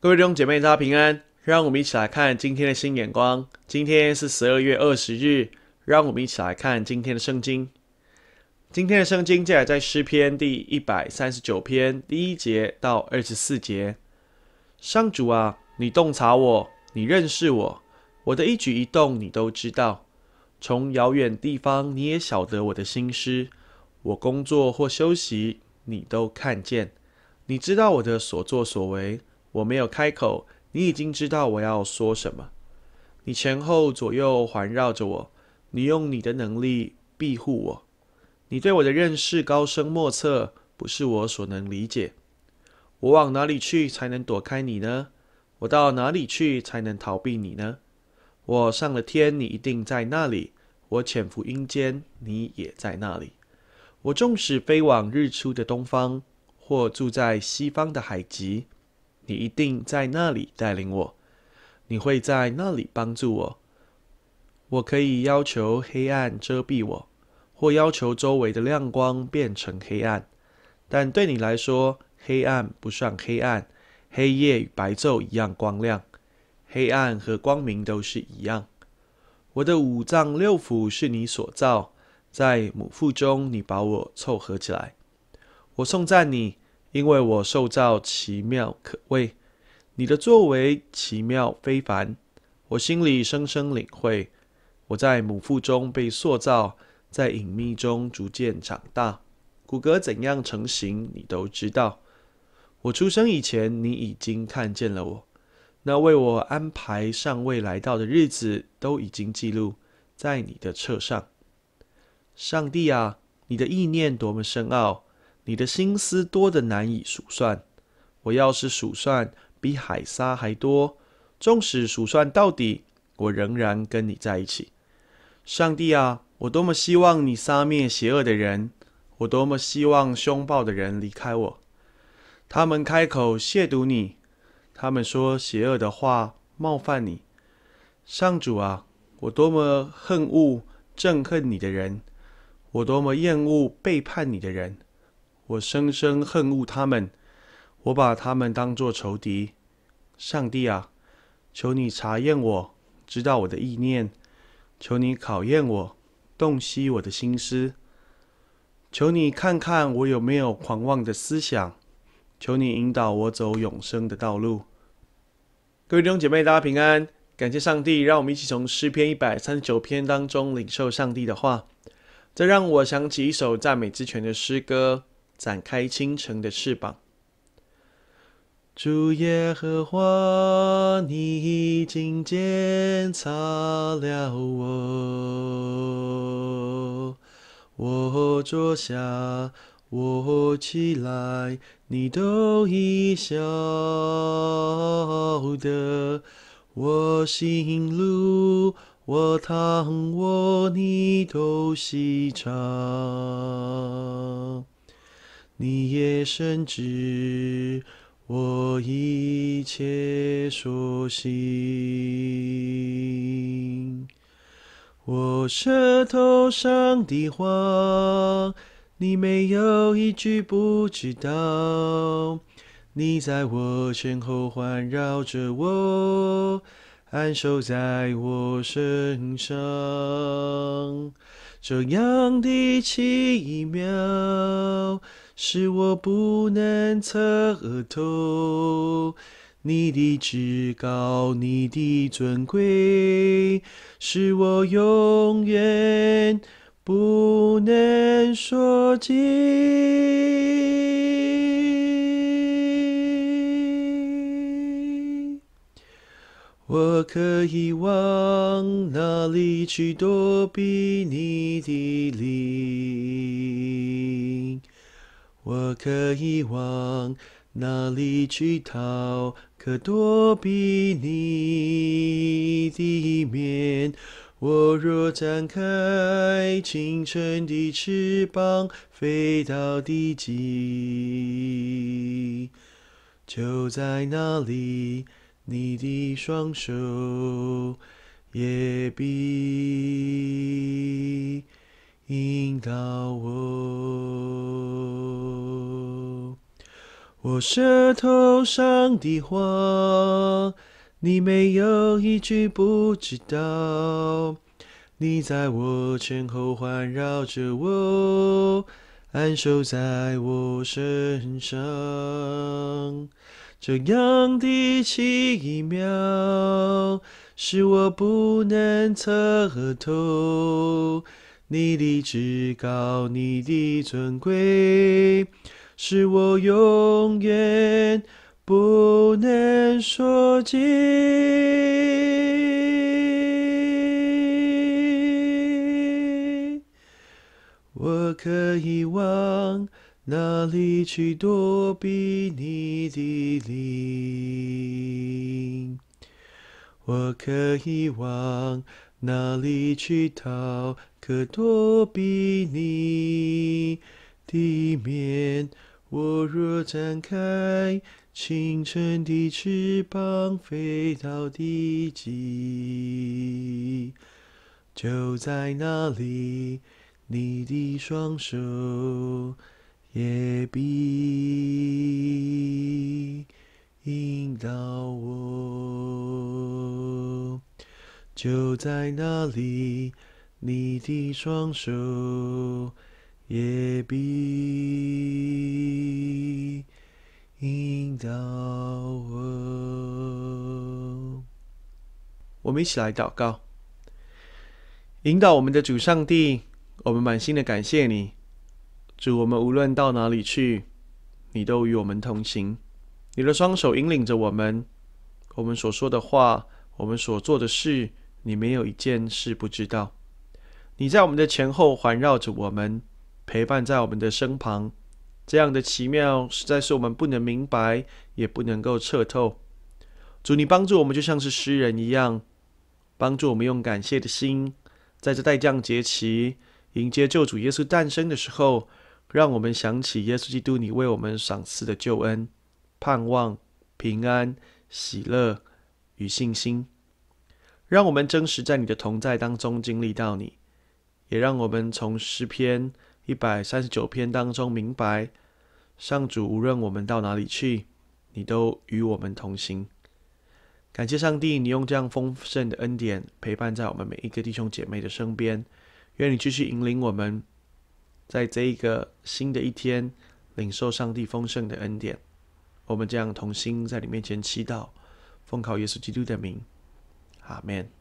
各位弟兄姐妹，大家平安。让我们一起来看今天的新眼光。今天是十二月二十日。让我们一起来看今天的圣经。今天的圣经记载在诗篇第一百三十九篇第一节到二十四节。上主啊，你洞察我，你认识我，我的一举一动你都知道。从遥远地方你也晓得我的心思，我工作或休息你都看见，你知道我的所作所为。我没有开口，你已经知道我要说什么。你前后左右环绕着我，你用你的能力庇护我。你对我的认识高深莫测，不是我所能理解。我往哪里去才能躲开你呢？我到哪里去才能逃避你呢？我上了天，你一定在那里；我潜伏阴间，你也在那里。我纵使飞往日出的东方，或住在西方的海极。你一定在那里带领我，你会在那里帮助我。我可以要求黑暗遮蔽我，或要求周围的亮光变成黑暗。但对你来说，黑暗不算黑暗，黑夜与白昼一样光亮，黑暗和光明都是一样。我的五脏六腑是你所造，在母腹中你把我凑合起来。我颂赞你。因为我受造奇妙可畏，你的作为奇妙非凡，我心里深深领会。我在母腹中被塑造，在隐秘中逐渐长大，骨骼怎样成型，你都知道。我出生以前，你已经看见了我。那为我安排尚未来到的日子，都已经记录在你的册上。上帝啊，你的意念多么深奥！你的心思多得难以数算，我要是数算，比海沙还多。纵使数算到底，我仍然跟你在一起。上帝啊，我多么希望你杀灭邪恶的人，我多么希望凶暴的人离开我。他们开口亵渎你，他们说邪恶的话，冒犯你。上主啊，我多么恨恶憎恨你的人，我多么厌恶背叛你的人。我深深恨恶他们，我把他们当作仇敌。上帝啊，求你查验我知道我的意念，求你考验我，洞悉我的心思，求你看看我有没有狂妄的思想，求你引导我走永生的道路。各位弟兄姐妹，大家平安，感谢上帝，让我们一起从诗篇一百三十九篇当中领受上帝的话。这让我想起一首赞美之泉的诗歌。展开清晨的翅膀。主耶和华，你已经鉴察了我，我坐下，我起来，你都已晓得；我行路，我躺卧，你都细尝。你也深知我一切所行，我舌头上的话，你没有一句不知道。你在我前后环绕着我，安守在我身上，这样的奇妙。是我不能测透你的至高，你的尊贵，是我永远不能说尽。我可以往哪里去躲避你的力？我可以往哪里去逃，可躲避你的面？我若展开青春的翅膀，飞到地极，就在那里，你的双手也必引导我。我舌头上的话，你没有一句不知道。你在我前后环绕着我，安守在我身上。这样的奇妙，是我不能测透。你的至高，你的尊贵。是我永远不能说尽。我可以往哪里去躲避你的灵？我可以往哪里去逃可躲避你的面？我若展开清晨的翅膀，飞到地极，就在那里，你的双手也必引导我；就在那里，你的双手。也必引导我我们一起来祷告，引导我们的主上帝。我们满心的感谢你，祝我们无论到哪里去，你都与我们同行。你的双手引领着我们，我们所说的话，我们所做的事，你没有一件事不知道。你在我们的前后环绕着我们。陪伴在我们的身旁，这样的奇妙实在是我们不能明白，也不能够彻透。主，你帮助我们，就像是诗人一样，帮助我们用感谢的心，在这待降节期迎接救主耶稣诞生的时候，让我们想起耶稣基督你为我们赏赐的救恩，盼望平安、喜乐与信心。让我们真实在你的同在当中经历到你，也让我们从诗篇。一百三十九篇当中明白，上主无论我们到哪里去，你都与我们同行。感谢上帝，你用这样丰盛的恩典陪伴在我们每一个弟兄姐妹的身边。愿你继续引领我们，在这一个新的一天，领受上帝丰盛的恩典。我们这样同心在你面前祈祷，奉靠耶稣基督的名，阿门。